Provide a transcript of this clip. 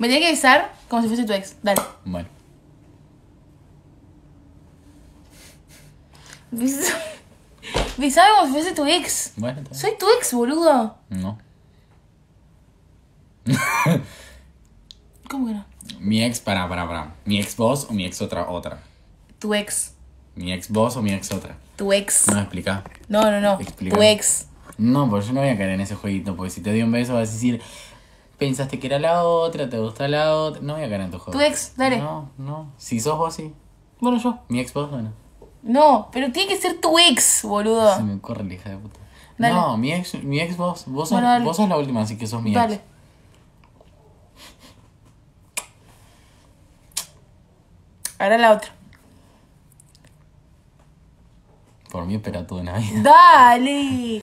Me tiene que avisar como si fuese tu ex. Dale. Bueno. Besame como si fuese tu ex. Bueno, Soy tu ex, boludo. No. ¿Cómo que no? Mi ex, para, para, para. Mi ex vos o mi ex otra, otra. Tu ex. Mi ex vos o mi ex otra. Tu ex. No, explica. No, no, no. Tu ex. No, pero yo no voy a caer en ese jueguito, porque si te doy un beso vas a decir, pensaste que era la otra, te gusta la otra. No voy a ganar en tu juego. Tu ex, dale. No, no. Si sos vos, sí. Bueno, yo. Mi ex, vos, bueno. No, pero tiene que ser tu ex, boludo. Se me corre la hija de puta. Dale. No, mi ex, mi ex vos. Vos sos, vos sos la última, así que sos mi ex. dale. Ahora la otra. Por mí espera tú de nadie. Dale.